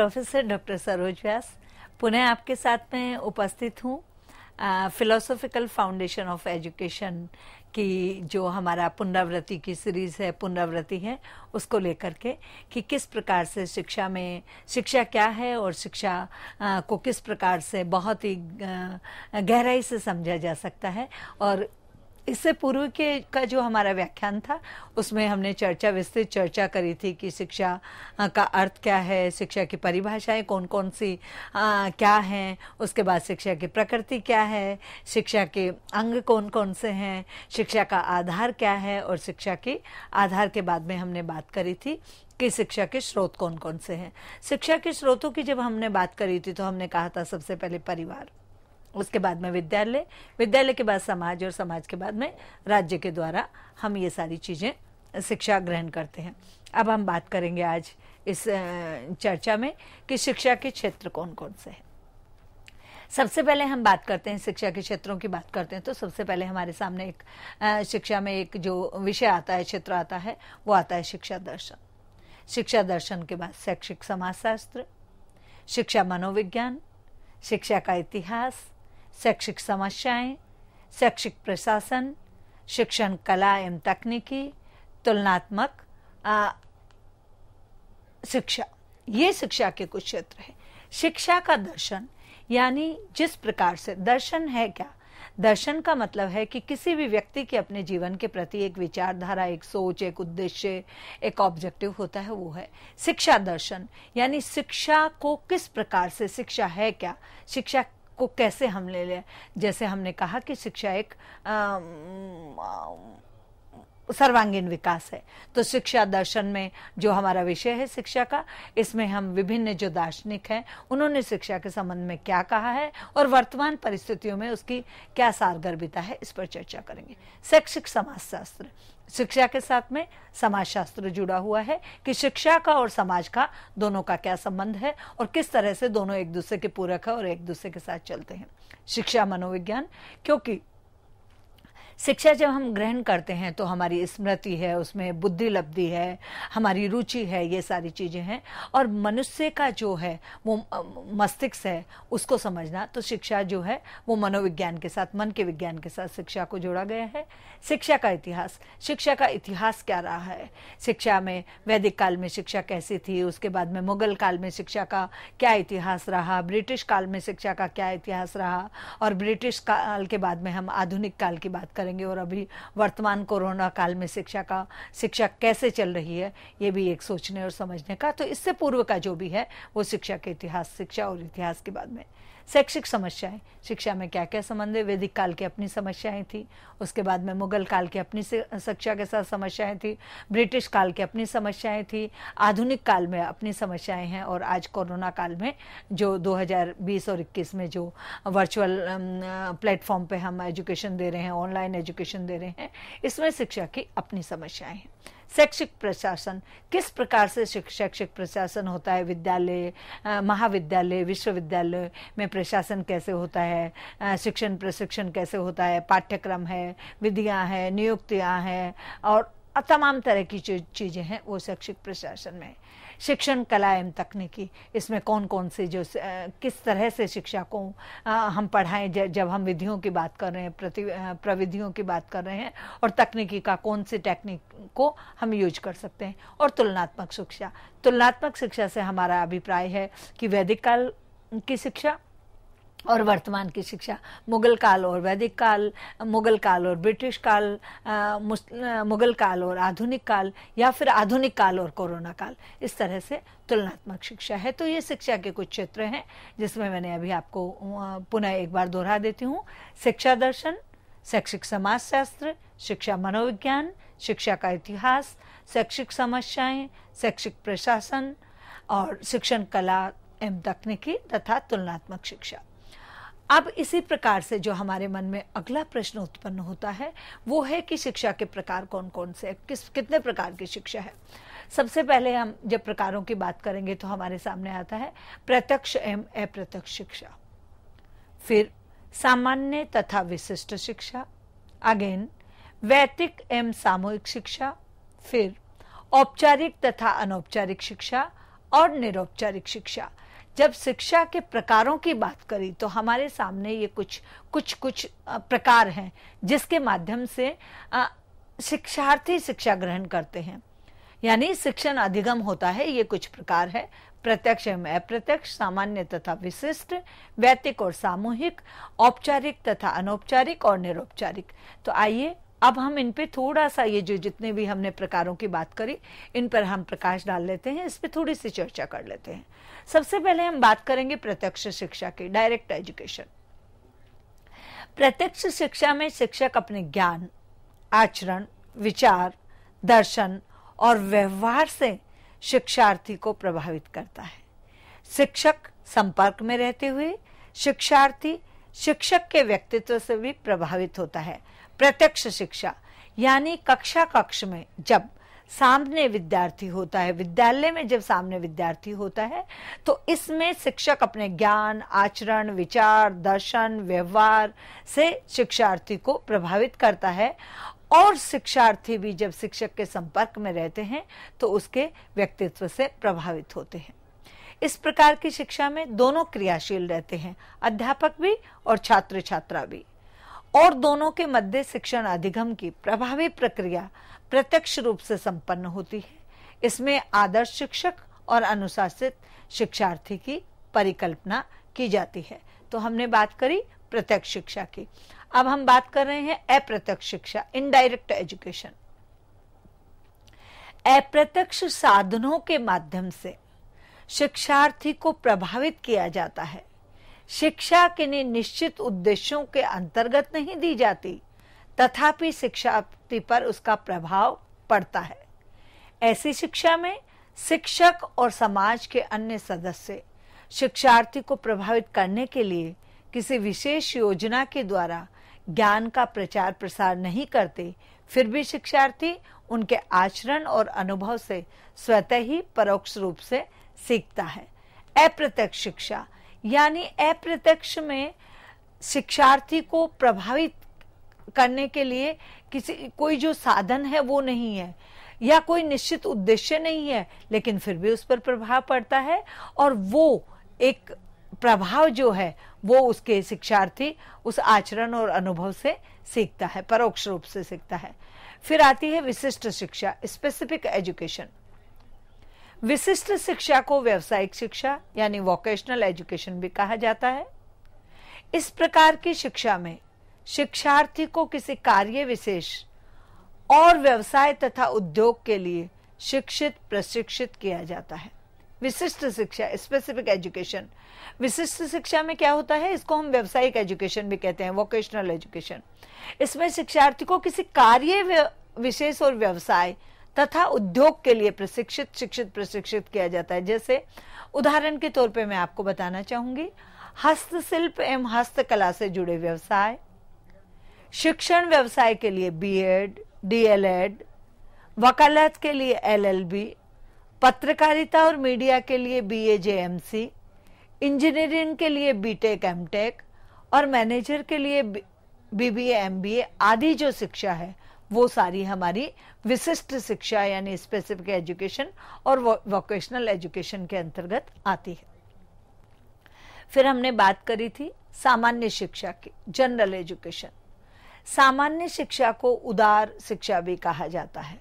professor doctor Saroj व्यास पुनः आपके साथ में उपस्थित हूँ फिलोसॉफिकल फाउंडेशन ऑफ एजुकेशन की जो हमारा पुनरावृत्ति की सीरीज है पुनरावृत्ति है उसको लेकर के कि किस प्रकार से शिक्षा में शिक्षा क्या है और शिक्षा को किस प्रकार से बहुत ही गहराई से समझा जा सकता है और इससे पूर्व के का जो हमारा व्याख्यान था उसमें हमने चर्चा विस्तृत चर्चा करी थी कि शिक्षा का अर्थ क्या है शिक्षा की परिभाषाएं कौन कौन सी आ, क्या हैं उसके बाद शिक्षा की प्रकृति क्या है शिक्षा के अंग कौन कौन से हैं शिक्षा का आधार क्या है और शिक्षा की आधार के बाद में हमने बात करी थी कि शिक्षा के स्रोत कौन कौन से हैं शिक्षा के स्रोतों की जब हमने बात करी थी तो हमने कहा था सबसे पहले परिवार उसके बाद में विद्यालय विद्यालय के बाद समाज और समाज के बाद में राज्य के द्वारा हम ये सारी चीज़ें शिक्षा ग्रहण करते हैं अब हम बात करेंगे आज इस चर्चा में कि शिक्षा के क्षेत्र कौन कौन से हैं सबसे पहले हम बात करते हैं शिक्षा के क्षेत्रों की बात करते हैं तो सबसे पहले हमारे सामने एक शिक्षा में एक जो विषय आता है क्षेत्र आता है वो आता है शिक्षा दर्शन शिक्षा दर्शन के बाद शैक्षिक समाजशास्त्र शिक्षा मनोविज्ञान शिक्षा का इतिहास शैक्षिक समस्याएं, शैक्षिक प्रशासन शिक्षण कला एवं तकनीकी तुलनात्मक शिक्षा ये शिक्षा के कुछ क्षेत्र हैं शिक्षा का दर्शन यानी जिस प्रकार से दर्शन है क्या दर्शन का मतलब है कि किसी भी व्यक्ति के अपने जीवन के प्रति एक विचारधारा एक सोच एक उद्देश्य एक ऑब्जेक्टिव होता है वो है शिक्षा दर्शन यानी शिक्षा को किस प्रकार से शिक्षा है क्या शिक्षा को कैसे हम ले लें जैसे हमने कहा कि शिक्षा एक आ, आ, सर्वांगीण विकास है तो शिक्षा दर्शन में जो हमारा विषय है शिक्षा का इसमें हम विभिन्न जो दार्शनिक हैं उन्होंने शिक्षा के संबंध में क्या कहा है और वर्तमान परिस्थितियों में उसकी क्या सारगर्भिता है इस पर चर्चा करेंगे शैक्षिक समाजशास्त्र शिक्षा के साथ में समाजशास्त्र जुड़ा हुआ है कि शिक्षा का और समाज का दोनों का क्या संबंध है और किस तरह से दोनों एक दूसरे के पूरक है और एक दूसरे के साथ चलते हैं शिक्षा मनोविज्ञान क्योंकि शिक्षा जब हम ग्रहण करते हैं तो हमारी स्मृति है उसमें बुद्धि लब्धि है हमारी रुचि है ये सारी चीज़ें हैं और मनुष्य का जो है वो मस्तिष्क है उसको समझना तो शिक्षा जो है वो मनोविज्ञान के साथ मन के विज्ञान के साथ शिक्षा को जोड़ा गया है शिक्षा का इतिहास शिक्षा का इतिहास क्या रहा है शिक्षा में वैदिक काल में शिक्षा कैसी थी उसके बाद में मुगल काल में शिक्षा का क्या इतिहास रहा ब्रिटिश काल में शिक्षा का क्या इतिहास रहा और ब्रिटिश काल के बाद में हम आधुनिक काल की बात करें करेंगे और अभी वर्तमान कोरोना काल में शिक्षा का शिक्षा कैसे चल रही है ये भी एक सोचने और समझने का तो इससे पूर्व का जो भी है वो शिक्षा के इतिहास शिक्षा और इतिहास के बाद में शैक्षिक समस्याएं शिक्षा में क्या क्या संबंध है वैदिक काल की अपनी समस्याएं थी उसके बाद में मुगल काल की अपनी शिक्षा के साथ समस्याएं थी ब्रिटिश काल की अपनी समस्याएं थी आधुनिक काल में अपनी समस्याएं हैं और आज कोरोना काल में जो 2020 और 21 में जो वर्चुअल प्लेटफॉर्म पे हम एजुकेशन दे रहे हैं ऑनलाइन एजुकेशन दे रहे हैं इसमें शिक्षा की अपनी समस्याएं हैं शैक्षिक प्रशासन किस प्रकार से शैक्षिक प्रशासन होता है विद्यालय महाविद्यालय विश्वविद्यालय में प्रशासन कैसे होता है शिक्षण प्रशिक्षण कैसे होता है पाठ्यक्रम है विधियाँ हैं नियुक्तियाँ हैं और तमाम तरह की जो चीज़ें हैं वो शैक्षिक प्रशासन में शिक्षण कला एवं तकनीकी इसमें कौन कौन से जो किस तरह से शिक्षा को हम पढ़ाएं जब हम विधियों की बात कर रहे हैं प्रति प्रविधियों की बात कर रहे हैं और तकनीकी का कौन सी टेक्निक को हम यूज कर सकते हैं और तुलनात्मक शिक्षा तुलनात्मक शिक्षा से हमारा अभिप्राय है कि वैदिक काल की शिक्षा और वर्तमान की शिक्षा मुगल काल और वैदिक काल मुगल काल और ब्रिटिश काल मुगल काल और आधुनिक काल या फिर आधुनिक काल और कोरोना काल इस तरह से तुलनात्मक शिक्षा है तो ये शिक्षा के कुछ क्षेत्र हैं जिसमें मैंने अभी आपको पुनः एक बार दोहरा देती हूँ शिक्षा दर्शन शैक्षिक समाजशास्त्र शिक्षा मनोविज्ञान शिक्षा का इतिहास शैक्षिक समस्याएं शैक्षिक प्रशासन और शिक्षण कला एवं तकनीकी तथा तुलनात्मक शिक्षा अब इसी प्रकार से जो हमारे मन में अगला प्रश्न उत्पन्न होता है वो है कि शिक्षा के प्रकार कौन कौन से किस कितने प्रकार की शिक्षा है सबसे पहले हम जब प्रकारों की बात करेंगे तो हमारे सामने आता है प्रत्यक्ष एवं अप्रत्यक्ष शिक्षा फिर सामान्य तथा विशिष्ट शिक्षा अगेन वैतिक एवं सामूहिक शिक्षा फिर औपचारिक तथा अनौपचारिक शिक्षा और निरौपचारिक शिक्षा जब शिक्षा के प्रकारों की बात करी तो हमारे सामने ये कुछ कुछ कुछ प्रकार हैं जिसके माध्यम से शिक्षार्थी शिक्षा ग्रहण करते हैं यानी शिक्षण अधिगम होता है ये कुछ प्रकार है प्रत्यक्ष एवं अप्रत्यक्ष सामान्य तथा विशिष्ट वैतिक और सामूहिक औपचारिक तथा अनौपचारिक और निरौपचारिक तो आइए अब हम इन पे थोड़ा सा ये जो जितने भी हमने प्रकारों की बात करी इन पर हम प्रकाश डाल लेते हैं इस पर थोड़ी सी चर्चा कर लेते हैं सबसे पहले हम बात करेंगे प्रत्यक्ष शिक्षा की डायरेक्ट एजुकेशन प्रत्यक्ष शिक्षा में शिक्षक अपने ज्ञान आचरण विचार दर्शन और व्यवहार से शिक्षार्थी को प्रभावित करता है शिक्षक संपर्क में रहते हुए शिक्षार्थी शिक्षक के व्यक्तित्व से भी प्रभावित होता है प्रत्यक्ष शिक्षा यानी कक्षा कक्ष में जब सामने विद्यार्थी होता है विद्यालय में जब सामने विद्यार्थी होता है तो इसमें शिक्षक अपने ज्ञान आचरण विचार दर्शन व्यवहार से शिक्षार्थी को प्रभावित करता है और शिक्षार्थी भी जब शिक्षक के संपर्क में रहते हैं तो उसके व्यक्तित्व से प्रभावित होते हैं इस प्रकार की शिक्षा में दोनों क्रियाशील रहते हैं अध्यापक भी और छात्र छात्रा भी और दोनों के मध्य शिक्षण अधिगम की प्रभावी प्रक्रिया प्रत्यक्ष रूप से संपन्न होती है इसमें आदर्श शिक्षक और अनुशासित शिक्षार्थी की परिकल्पना की जाती है तो हमने बात करी प्रत्यक्ष शिक्षा की अब हम बात कर रहे हैं अप्रत्यक्ष शिक्षा इनडायरेक्ट एजुकेशन अप्रत्यक्ष साधनों के माध्यम से शिक्षार्थी को प्रभावित किया जाता है शिक्षा किन्हीं निश्चित उद्देश्यों के अंतर्गत नहीं दी जाती तथापि शिक्षा पर उसका प्रभाव पड़ता है ऐसी शिक्षा में शिक्षक और समाज के अन्य सदस्य शिक्षार्थी को प्रभावित करने के लिए किसी विशेष योजना के द्वारा ज्ञान का प्रचार प्रसार नहीं करते फिर भी शिक्षार्थी उनके आचरण और अनुभव से स्वतः ही परोक्ष रूप से सीखता है अप्रत्यक्ष शिक्षा यानी अप्रत्यक्ष में शिक्षार्थी को प्रभावित करने के लिए किसी कोई जो साधन है वो नहीं है या कोई निश्चित उद्देश्य नहीं है लेकिन फिर भी उस पर प्रभाव पड़ता है और वो एक प्रभाव जो है वो उसके शिक्षार्थी उस आचरण और अनुभव से सीखता है परोक्ष रूप से सीखता है फिर आती है विशिष्ट शिक्षा स्पेसिफिक एजुकेशन विशिष्ट शिक्षा को व्यवसायिक शिक्षा यानी वोकेशनल एजुकेशन भी कहा जाता है इस प्रकार की शिक्षा में शिक्षार्थी को किसी कार्य विशेष और व्यवसाय तथा उद्योग के लिए शिक्षित प्रशिक्षित किया जाता है विशिष्ट शिक्षा स्पेसिफिक एजुकेशन विशिष्ट शिक्षा में क्या होता है इसको हम व्यवसायिक एजुकेशन भी कहते हैं वोकेशनल एजुकेशन इसमें शिक्षार्थी को किसी कार्य विशेष और व्यवसाय तथा उद्योग के लिए प्रशिक्षित शिक्षित प्रशिक्षित किया जाता है जैसे उदाहरण के तौर पे मैं आपको बताना चाहूंगी हस्तशिल्प एवं हस्तकला से जुड़े व्यवसाय शिक्षण व्यवसाय के लिए बीएड डीएलएड वकालत के लिए एलएलबी पत्रकारिता और मीडिया के लिए बी ए जे सी इंजीनियरिंग के लिए बीटेक टेक और मैनेजर के लिए बीबीए एमबीए आदि जो शिक्षा है वो सारी हमारी विशिष्ट शिक्षा यानी स्पेसिफिक एजुकेशन और वोकेशनल एजुकेशन के अंतर्गत आती है फिर हमने बात करी थी सामान्य शिक्षा की जनरल एजुकेशन सामान्य शिक्षा को उदार शिक्षा भी कहा जाता है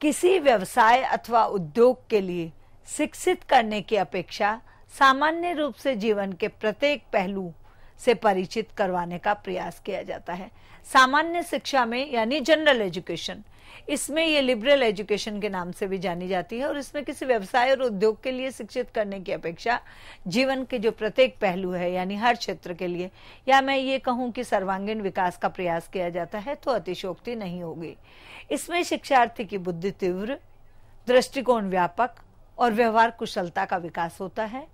किसी व्यवसाय अथवा उद्योग के लिए शिक्षित करने की अपेक्षा सामान्य रूप से जीवन के प्रत्येक पहलू से परिचित करवाने का प्रयास किया जाता है सामान्य शिक्षा में यानी जनरल एजुकेशन इसमें ये लिबरल एजुकेशन के नाम से भी जानी जाती है और इसमें किसी व्यवसाय और उद्योग के लिए शिक्षित करने की अपेक्षा जीवन के जो प्रत्येक पहलू है यानी हर क्षेत्र के लिए या मैं ये कहूँ कि सर्वांगीण विकास का प्रयास किया जाता है तो अतिशोक्ति नहीं होगी इसमें शिक्षार्थी की बुद्धि तीव्र दृष्टिकोण व्यापक और व्यवहार कुशलता का विकास होता है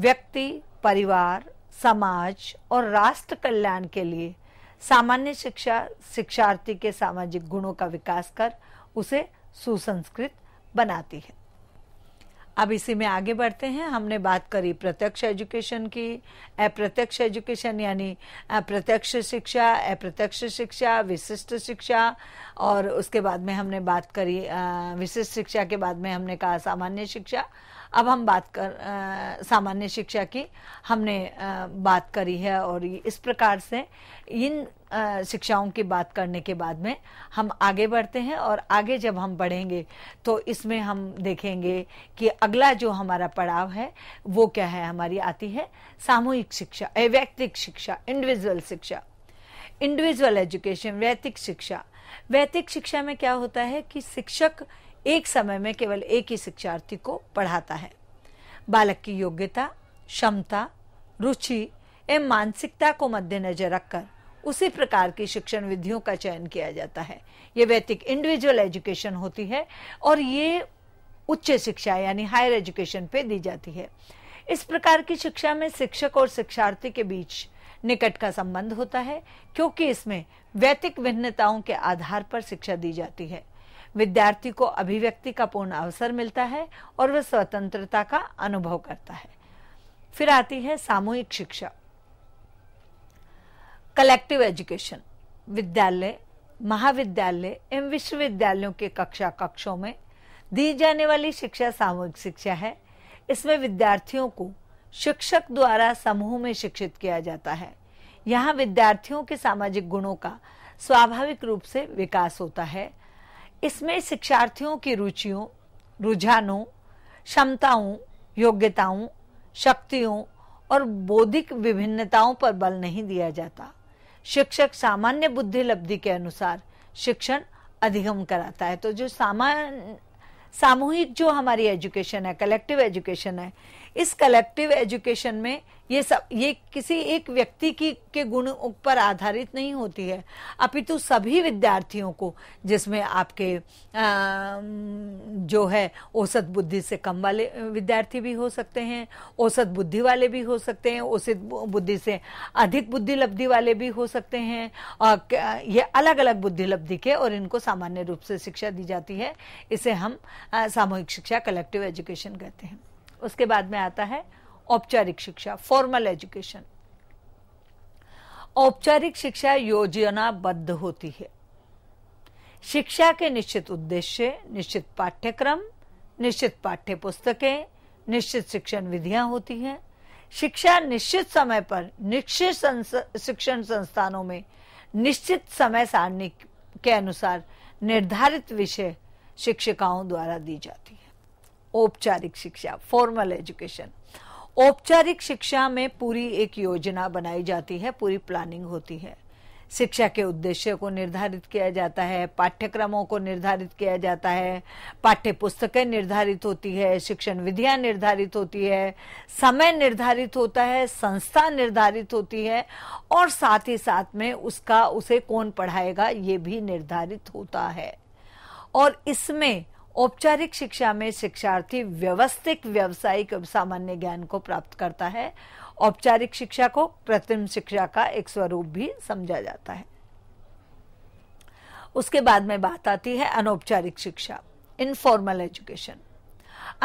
व्यक्ति परिवार समाज और राष्ट्र कल्याण के लिए सामान्य शिक्षा शिक्षार्थी के सामाजिक गुणों का विकास कर उसे सुसंस्कृत बनाती है अब इसी में आगे बढ़ते हैं हमने बात करी प्रत्यक्ष एजुकेशन की अप्रत्यक्ष एजुकेशन यानी प्रत्यक्ष शिक्षा अप्रत्यक्ष शिक्षा विशिष्ट शिक्षा और उसके बाद में हमने बात करी विशिष्ट शिक्षा के बाद में हमने कहा सामान्य शिक्षा अब हम बात कर सामान्य शिक्षा की हमने आ, बात करी है और इस प्रकार से इन शिक्षाओं की बात करने के बाद में हम आगे बढ़ते हैं और आगे जब हम बढ़ेंगे तो इसमें हम देखेंगे कि अगला जो हमारा पड़ाव है वो क्या है हमारी आती है सामूहिक शिक्षा व्यक्तिक शिक्षा इंडिविजुअल शिक्षा इंडिविजुअल एजुकेशन वैतिक शिक्षा वैतिक शिक्षा में क्या होता है कि शिक्षक एक समय में केवल एक ही शिक्षार्थी को पढ़ाता है बालक की योग्यता क्षमता रुचि एवं मानसिकता को मद्देनजर रखकर उसी प्रकार की शिक्षण विधियों का चयन किया जाता है ये वैतिक इंडिविजुअल एजुकेशन होती है और ये उच्च शिक्षा यानी हायर एजुकेशन पे दी जाती है इस प्रकार की शिक्षा में शिक्षक और शिक्षार्थी के बीच निकट का संबंध होता है क्योंकि इसमें वैतिक भिन्नताओं के आधार पर शिक्षा दी जाती है विद्यार्थी को अभिव्यक्ति का पूर्ण अवसर मिलता है और वह स्वतंत्रता का अनुभव करता है फिर आती है सामूहिक शिक्षा कलेक्टिव एजुकेशन विद्यालय महाविद्यालय एवं विश्वविद्यालयों के कक्षा कक्षों में दी जाने वाली शिक्षा सामूहिक शिक्षा है इसमें विद्यार्थियों को शिक्षक द्वारा समूह में शिक्षित किया जाता है यहाँ विद्यार्थियों के सामाजिक गुणों का स्वाभाविक रूप से विकास होता है इसमें शिक्षार्थियों की रुचियों रुझानों क्षमताओं योग्यताओं शक्तियों और बौद्धिक विभिन्नताओं पर बल नहीं दिया जाता शिक्षक सामान्य बुद्धि लब्धि के अनुसार शिक्षण अधिगम कराता है तो जो सामान्य सामूहिक जो हमारी एजुकेशन है कलेक्टिव एजुकेशन है इस कलेक्टिव एजुकेशन में ये सब ये किसी एक व्यक्ति की के गुण पर आधारित नहीं होती है अपितु सभी विद्यार्थियों को जिसमें आपके आ, जो है औसत बुद्धि से कम वाले विद्यार्थी भी हो सकते हैं औसत बुद्धि वाले भी हो सकते हैं औसत बुद्धि से अधिक बुद्धि लब्धि वाले भी हो सकते हैं और ये अलग अलग बुद्धि लब्धि के और इनको सामान्य रूप से शिक्षा दी जाती है इसे हम सामूहिक शिक्षा कलेक्टिव एजुकेशन कहते हैं उसके बाद में आता है औपचारिक शिक्षा फॉर्मल एजुकेशन औपचारिक शिक्षा योजनाबद्ध होती है शिक्षा के निश्चित उद्देश्य निश्चित पाठ्यक्रम निश्चित पाठ्य पुस्तकें निश्चित शिक्षण विधियां होती हैं शिक्षा निश्चित समय पर निश्चित शिक्षण संस्थानों में निश्चित समय सारणी के अनुसार निर्धारित विषय शिक्षिकाओं द्वारा दी जाती है औपचारिक शिक्षा फॉर्मल एजुकेशन औपचारिक शिक्षा में पूरी एक योजना बनाई जाती है पूरी प्लानिंग होती है शिक्षा के उद्देश्य को निर्धारित किया जाता है पाठ्यक्रमों को निर्धारित किया जाता है पाठ्य पुस्तकें निर्धारित होती है शिक्षण विधियां निर्धारित होती है समय निर्धारित होता है संस्था निर्धारित होती है और साथ ही साथ में उसका उसे कौन पढ़ाएगा ये भी निर्धारित होता है और इसमें औपचारिक शिक्षा में शिक्षार्थी व्यवस्थित व्यवसायिक सामान्य ज्ञान को प्राप्त करता है औपचारिक शिक्षा को कृत्रिम शिक्षा का एक स्वरूप भी समझा जाता है उसके बाद में बात आती है अनौपचारिक शिक्षा इनफॉर्मल एजुकेशन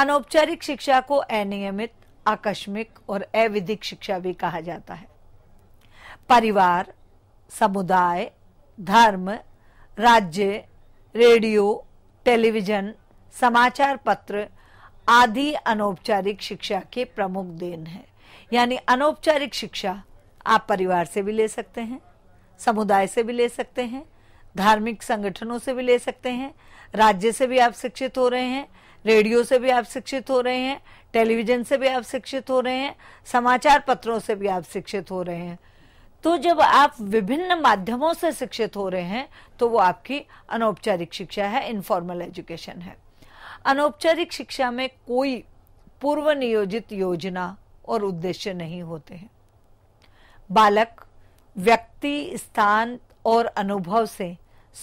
अनौपचारिक शिक्षा को अनियमित आकस्मिक और अविधिक शिक्षा भी कहा जाता है परिवार समुदाय धर्म राज्य रेडियो टेलीविजन समाचार पत्र आदि अनौपचारिक शिक्षा के प्रमुख देन है यानी अनौपचारिक शिक्षा आप परिवार से भी ले सकते हैं समुदाय से भी ले सकते हैं धार्मिक संगठनों से भी ले सकते हैं राज्य से भी आप शिक्षित हो रहे हैं रेडियो से भी आप शिक्षित हो रहे हैं टेलीविजन से भी आप शिक्षित हो रहे हैं समाचार पत्रों से भी आप शिक्षित हो रहे हैं तो जब आप विभिन्न माध्यमों से शिक्षित हो रहे हैं तो वो आपकी अनौपचारिक शिक्षा है इनफॉर्मल एजुकेशन है अनौपचारिक शिक्षा में कोई पूर्व नियोजित योजना और उद्देश्य नहीं होते हैं बालक व्यक्ति स्थान और अनुभव से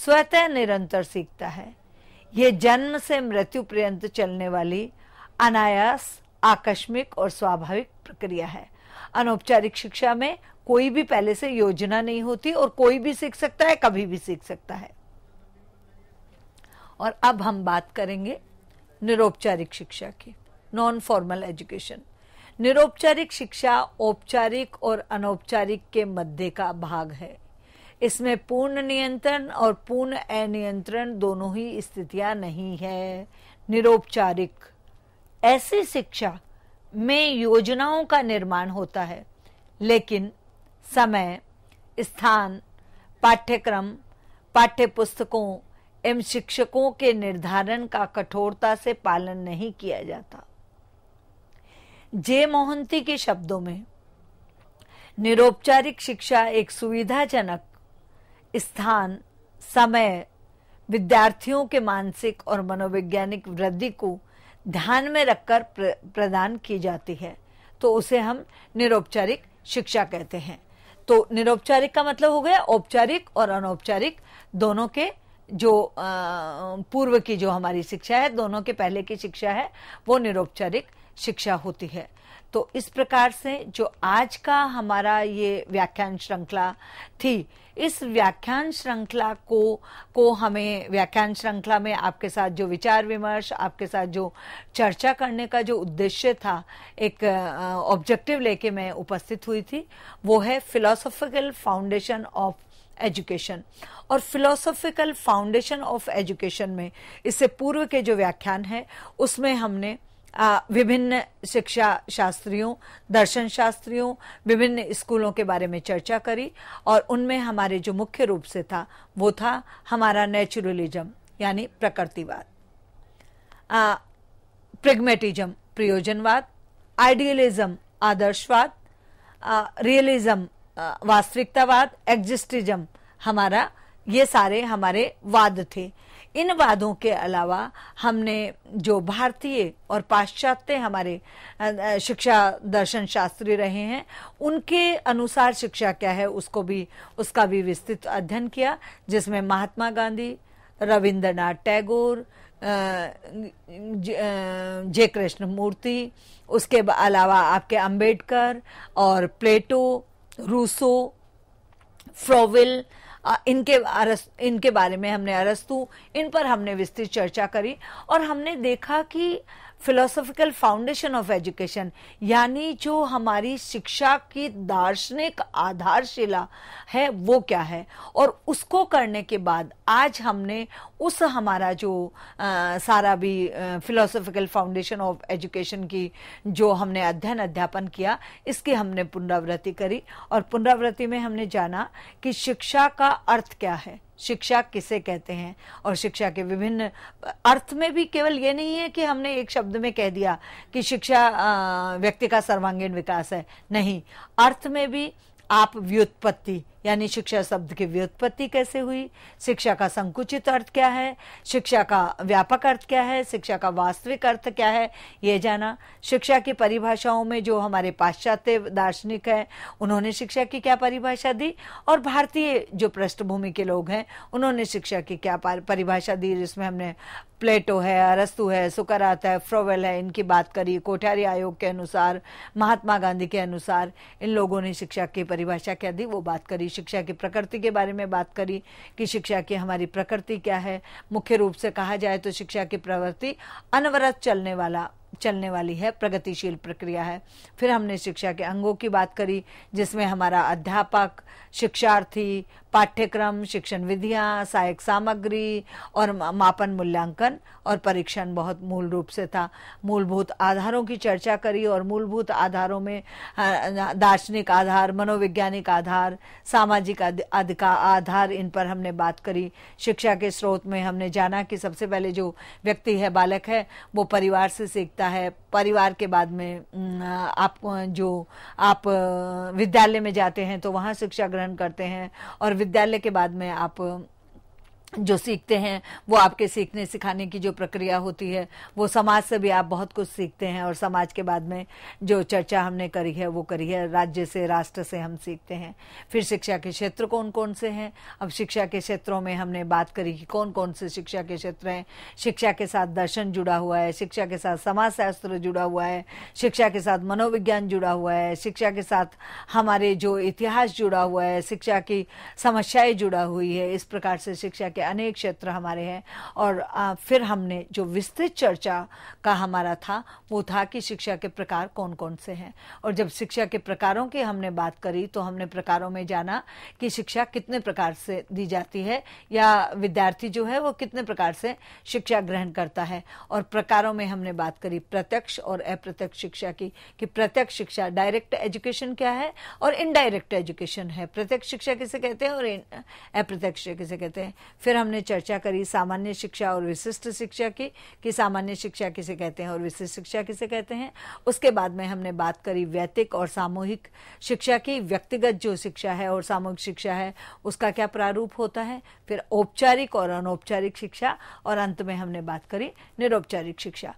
स्वतः निरंतर सीखता है ये जन्म से मृत्यु पर्यंत चलने वाली अनायास आकस्मिक और स्वाभाविक प्रक्रिया है अनौपचारिक शिक्षा में कोई भी पहले से योजना नहीं होती और कोई भी सीख सकता है कभी भी सीख सकता है और अब हम बात करेंगे निरोपचारिक शिक्षा की नॉन फॉर्मल एजुकेशन निरोपचारिक शिक्षा औपचारिक और अनौपचारिक के मध्य का भाग है इसमें पूर्ण नियंत्रण और पूर्ण अनियंत्रण दोनों ही स्थितियां नहीं है निरोपचारिक ऐसी शिक्षा में योजनाओं का निर्माण होता है लेकिन समय स्थान पाठ्यक्रम पाठ्य पुस्तकों एवं शिक्षकों के निर्धारण का कठोरता से पालन नहीं किया जाता जे मोहंती के शब्दों में निरोपचारिक शिक्षा एक सुविधाजनक स्थान समय विद्यार्थियों के मानसिक और मनोवैज्ञानिक वृद्धि को ध्यान में रखकर प्रदान की जाती है तो उसे हम निरौपचारिक शिक्षा कहते हैं तो निरौपचारिक का मतलब हो गया औपचारिक और अनौपचारिक दोनों के जो पूर्व की जो हमारी शिक्षा है दोनों के पहले की शिक्षा है वो निरौपचारिक शिक्षा होती है तो इस प्रकार से जो आज का हमारा ये व्याख्यान श्रृंखला थी इस व्याख्यान श्रृंखला को को हमें व्याख्यान श्रृंखला में आपके साथ जो विचार विमर्श आपके साथ जो चर्चा करने का जो उद्देश्य था एक ऑब्जेक्टिव लेके मैं उपस्थित हुई थी वो है फिलोसॉफिकल फाउंडेशन ऑफ एजुकेशन और फिलोसॉफिकल फाउंडेशन ऑफ एजुकेशन में इससे पूर्व के जो व्याख्यान है उसमें हमने विभिन्न शिक्षा शास्त्रियों दर्शन शास्त्रियों विभिन्न स्कूलों के बारे में चर्चा करी और उनमें हमारे जो मुख्य रूप से था वो था हमारा नेचुरलिज्म यानी प्रकृतिवाद प्रिग्मेटिज्म प्रयोजनवाद आइडियलिज्म आदर्शवाद रियलिज्म वास्तविकतावाद एग्जिस्टिज्म हमारा ये सारे हमारे वाद थे इन वादों के अलावा हमने जो भारतीय और पाश्चात्य हमारे शिक्षा दर्शन शास्त्री रहे हैं उनके अनुसार शिक्षा क्या है उसको भी उसका भी विस्तृत अध्ययन किया जिसमें महात्मा गांधी रविंद्रनाथ टैगोर जय कृष्ण मूर्ति उसके अलावा आपके अंबेडकर और प्लेटो रूसो फ्रोविल इनके अरस इनके बारे में हमने अरस्तु इन पर हमने विस्तृत चर्चा करी और हमने देखा कि फिलोसॉफिकल फाउंडेशन ऑफ एजुकेशन यानी जो हमारी शिक्षा की दार्शनिक आधारशिला है वो क्या है और उसको करने के बाद आज हमने उस हमारा जो आ, सारा भी फिलोसॉफिकल फाउंडेशन ऑफ एजुकेशन की जो हमने अध्ययन अध्यापन किया इसकी हमने पुनरावृत्ति करी और पुनरावृत्ति में हमने जाना कि शिक्षा का अर्थ क्या है शिक्षा किसे कहते हैं और शिक्षा के विभिन्न अर्थ में भी केवल ये नहीं है कि हमने एक शब्द में कह दिया कि शिक्षा व्यक्ति का सर्वांगीण विकास है नहीं अर्थ में भी आप व्युत्पत्ति यानी शिक्षा शब्द की व्युत्पत्ति कैसे हुई शिक्षा का संकुचित अर्थ क्या है शिक्षा का व्यापक अर्थ क्या है शिक्षा का वास्तविक अर्थ क्या है ये जाना शिक्षा की परिभाषाओं में जो हमारे पाश्चात्य दार्शनिक है उन्होंने शिक्षा की क्या परिभाषा दी और भारतीय जो पृष्ठभूमि के लोग हैं उन्होंने शिक्षा की क्या परिभाषा दी जिसमें हमने प्लेटो है अरस्तु है सुकरात है फ्रोवेल है इनकी बात करी कोठारी आयोग के अनुसार महात्मा गांधी के अनुसार इन लोगों ने शिक्षा की परिभाषा क्या दी वो बात करी शिक्षा की प्रकृति के बारे में बात करी कि शिक्षा की हमारी प्रकृति क्या है मुख्य रूप से कहा जाए तो शिक्षा की प्रवृत्ति अनवरत चलने वाला चलने वाली है प्रगतिशील प्रक्रिया है फिर हमने शिक्षा के अंगों की बात करी जिसमें हमारा अध्यापक शिक्षार्थी पाठ्यक्रम शिक्षण विधियां सहायक सामग्री और मापन मूल्यांकन और परीक्षण बहुत मूल रूप से था मूलभूत आधारों की चर्चा करी और मूलभूत आधारों में दार्शनिक आधार मनोवैज्ञानिक आधार सामाजिक आदि का आधार इन पर हमने बात करी शिक्षा के स्रोत में हमने जाना कि सबसे पहले जो व्यक्ति है बालक है वो परिवार से सीखता होता है परिवार के बाद में आप जो आप विद्यालय में जाते हैं तो वहाँ शिक्षा ग्रहण करते हैं और विद्यालय के बाद में आप जो सीखते हैं वो आपके सीखने सिखाने की जो प्रक्रिया होती है वो समाज से भी आप बहुत कुछ सीखते हैं और समाज के बाद में जो चर्चा हमने करी है वो करी है राज्य से राष्ट्र से हम सीखते हैं फिर शिक्षा के क्षेत्र कौन कौन से हैं अब शिक्षा के क्षेत्रों में हमने बात करी कि कौन कौन से शिक्षा के क्षेत्र हैं शिक्षा के साथ दर्शन जुड़ा हुआ है शिक्षा के साथ समाजशास्त्र जुड़ा हुआ है शिक्षा के साथ मनोविज्ञान जुड़ा हुआ है शिक्षा के साथ हमारे जो इतिहास जुड़ा हुआ है शिक्षा की समस्याएं जुड़ा हुई है इस प्रकार से शिक्षा के अनेक क्षेत्र हमारे हैं और आ, फिर हमने जो विस्तृत चर्चा का हमारा था वो था कि शिक्षा के प्रकार कौन कौन से हैं और जब शिक्षा के प्रकारों की हमने बात करी तो हमने प्रकारों में जाना कि शिक्षा कितने प्रकार से दी जाती है या विद्यार्थी जो है वो कितने प्रकार से शिक्षा ग्रहण करता है और प्रकारों में हमने बात करी प्रत्यक्ष और अप्रत्यक्ष शिक्षा की कि प्रत्यक्ष शिक्षा डायरेक्ट एजुकेशन क्या है और इनडायरेक्ट एजुकेशन है प्रत्यक्ष शिक्षा किसे कहते हैं और अप्रत्यक्ष किसे कहते हैं फिर फिर हमने चर्चा करी सामान्य शिक्षा और विशिष्ट शिक्षा की कि सामान्य शिक्षा किसे कहते हैं और विशिष्ट शिक्षा किसे कहते हैं उसके बाद में हमने बात करी वैतिक और सामूहिक शिक्षा की व्यक्तिगत जो शिक्षा है और सामूहिक शिक्षा है उसका क्या प्रारूप होता है फिर औपचारिक और अनौपचारिक शिक्षा और अंत में हमने बात करी निरौपचारिक शिक्षा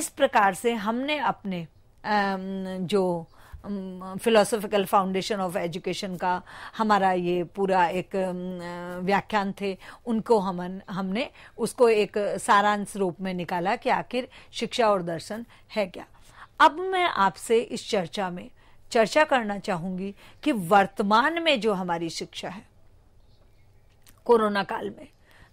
इस प्रकार से हमने अपने जो फिलोसफिकल फाउंडेशन ऑफ एजुकेशन का हमारा ये पूरा एक व्याख्यान थे उनको हम हमने उसको एक सारांश रूप में निकाला कि आखिर शिक्षा और दर्शन है क्या अब मैं आपसे इस चर्चा में चर्चा करना चाहूंगी कि वर्तमान में जो हमारी शिक्षा है कोरोना काल में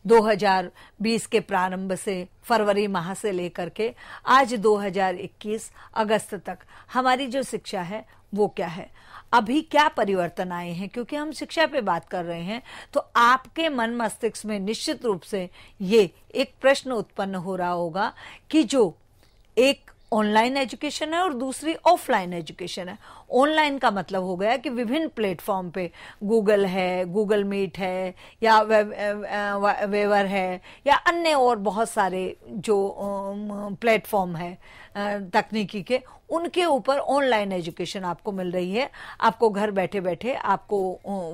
2020 के प्रारंभ से फरवरी माह से लेकर के आज 2021 अगस्त तक हमारी जो शिक्षा है वो क्या है अभी क्या परिवर्तन आए हैं क्योंकि हम शिक्षा पे बात कर रहे हैं तो आपके मन मस्तिष्क में निश्चित रूप से ये एक प्रश्न उत्पन्न हो रहा होगा कि जो एक ऑनलाइन एजुकेशन है और दूसरी ऑफलाइन एजुकेशन है ऑनलाइन का मतलब हो गया कि विभिन्न प्लेटफॉर्म पे गूगल है गूगल मीट है या वेवर है या अन्य और बहुत सारे जो प्लेटफॉर्म um, है तकनीकी के उनके ऊपर ऑनलाइन एजुकेशन आपको मिल रही है आपको घर बैठे बैठे आपको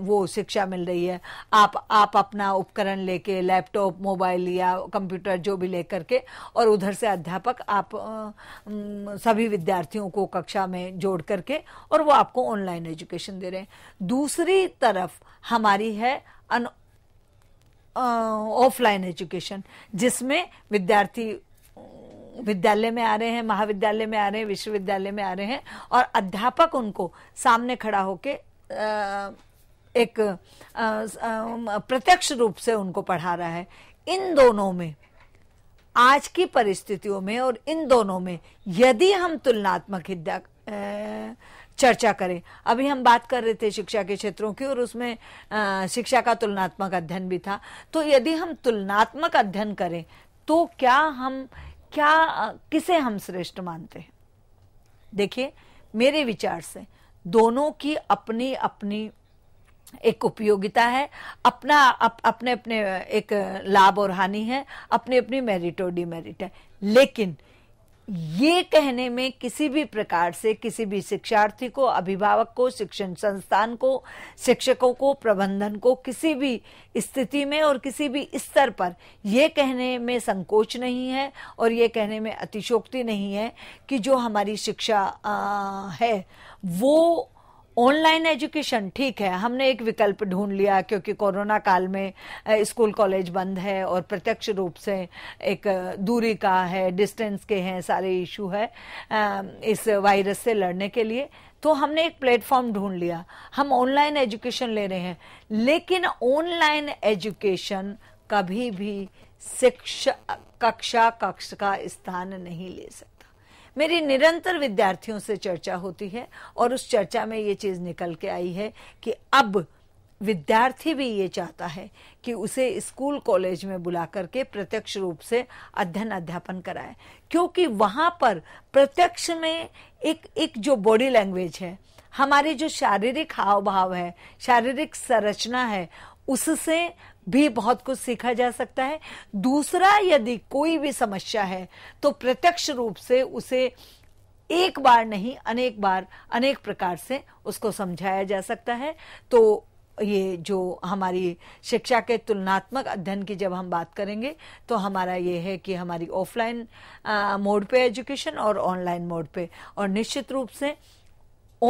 वो शिक्षा मिल रही है आप आप अपना उपकरण लेके लैपटॉप मोबाइल या कंप्यूटर जो भी लेकर के और उधर से अध्यापक आप सभी विद्यार्थियों को कक्षा में जोड़ करके और वो आपको ऑनलाइन एजुकेशन दे रहे हैं दूसरी तरफ हमारी है अन ऑफलाइन एजुकेशन जिसमें विद्यार्थी विद्यालय में आ रहे हैं महाविद्यालय में आ रहे हैं विश्वविद्यालय में आ रहे हैं और अध्यापक उनको सामने खड़ा होके एक प्रत्यक्ष रूप से उनको पढ़ा रहा है इन दोनों में आज की परिस्थितियों में और इन दोनों में यदि हम तुलनात्मक हिद्या चर्चा करें अभी हम बात कर रहे थे शिक्षा के क्षेत्रों की और उसमें शिक्षा का तुलनात्मक अध्ययन भी था तो यदि हम तुलनात्मक अध्ययन करें तो क्या हम क्या किसे हम श्रेष्ठ मानते हैं देखिए मेरे विचार से दोनों की अपनी अपनी एक उपयोगिता है अपना अप, अपने अपने एक लाभ और हानि है अपने अपनी मेरिट और डिमेरिट है लेकिन ये कहने में किसी भी प्रकार से किसी भी शिक्षार्थी को अभिभावक को शिक्षण संस्थान को शिक्षकों को प्रबंधन को किसी भी स्थिति में और किसी भी स्तर पर यह कहने में संकोच नहीं है और ये कहने में अतिशोक्ति नहीं है कि जो हमारी शिक्षा आ, है वो ऑनलाइन एजुकेशन ठीक है हमने एक विकल्प ढूंढ लिया क्योंकि कोरोना काल में स्कूल कॉलेज बंद है और प्रत्यक्ष रूप से एक दूरी का है डिस्टेंस के हैं सारे इशू है इस वायरस से लड़ने के लिए तो हमने एक प्लेटफॉर्म ढूंढ लिया हम ऑनलाइन एजुकेशन ले रहे हैं लेकिन ऑनलाइन एजुकेशन कभी भी शिक्षा कक्षा कक्ष का स्थान नहीं ले सकता मेरी निरंतर विद्यार्थियों से चर्चा होती है और उस चर्चा में ये चीज़ निकल के आई है कि अब विद्यार्थी भी ये चाहता है कि उसे स्कूल कॉलेज में बुला करके प्रत्यक्ष रूप से अध्ययन अध्यापन कराए क्योंकि वहां पर प्रत्यक्ष में एक एक जो बॉडी लैंग्वेज है हमारे जो शारीरिक हाव भाव है शारीरिक संरचना है उससे भी बहुत कुछ सीखा जा सकता है दूसरा यदि कोई भी समस्या है तो प्रत्यक्ष रूप से उसे एक बार नहीं अनेक बार अनेक प्रकार से उसको समझाया जा सकता है तो ये जो हमारी शिक्षा के तुलनात्मक अध्ययन की जब हम बात करेंगे तो हमारा ये है कि हमारी ऑफलाइन मोड पे एजुकेशन और ऑनलाइन मोड पे और निश्चित रूप से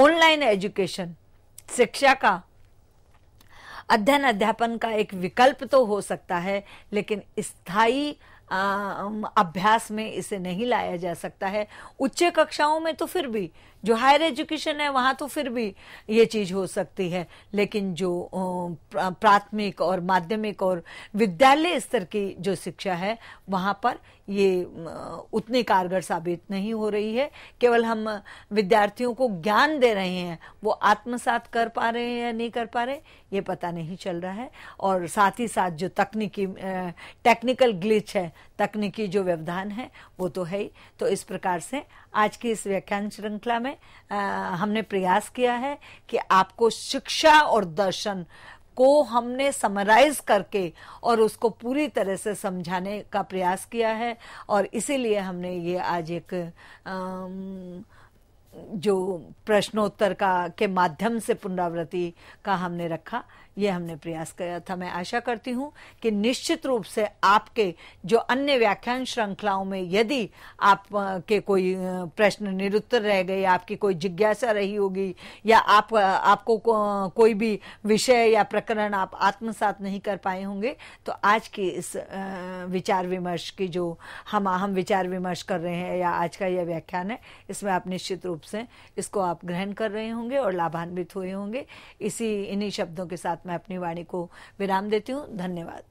ऑनलाइन एजुकेशन शिक्षा का अध्ययन अध्यापन का एक विकल्प तो हो सकता है लेकिन स्थायी अभ्यास में इसे नहीं लाया जा सकता है उच्च कक्षाओं में तो फिर भी जो हायर एजुकेशन है वहाँ तो फिर भी ये चीज हो सकती है लेकिन जो प्राथमिक और माध्यमिक और विद्यालय स्तर की जो शिक्षा है वहाँ पर ये उतनी कारगर साबित नहीं हो रही है केवल हम विद्यार्थियों को ज्ञान दे रहे हैं वो आत्मसात कर पा रहे हैं या नहीं कर पा रहे ये पता नहीं चल रहा है और साथ ही साथ जो तकनीकी टेक्निकल ग्लिच है तकनीकी जो व्यवधान है वो तो है ही तो इस प्रकार से आज की इस व्याख्यान श्रृंखला में आ, हमने प्रयास किया है कि आपको शिक्षा और दर्शन को हमने समराइज करके और उसको पूरी तरह से समझाने का प्रयास किया है और इसीलिए हमने ये आज एक आ, जो प्रश्नोत्तर का के माध्यम से पुनरावृत्ति का हमने रखा ये हमने प्रयास किया था मैं आशा करती हूँ कि निश्चित रूप से आपके जो अन्य व्याख्यान श्रृंखलाओं में यदि आप के कोई प्रश्न निरुत्तर रह गए आपकी कोई जिज्ञासा रही होगी या आप आपको को, कोई भी विषय या प्रकरण आप आत्मसात नहीं कर पाए होंगे तो आज की इस विचार विमर्श की जो हम हम विचार विमर्श कर रहे हैं या आज का यह व्याख्यान है इसमें आप निश्चित रूप से इसको आप ग्रहण कर रहे होंगे और लाभान्वित हुए होंगे इसी इन्हीं शब्दों के साथ मैं अपनी वाणी को विराम देती हूँ धन्यवाद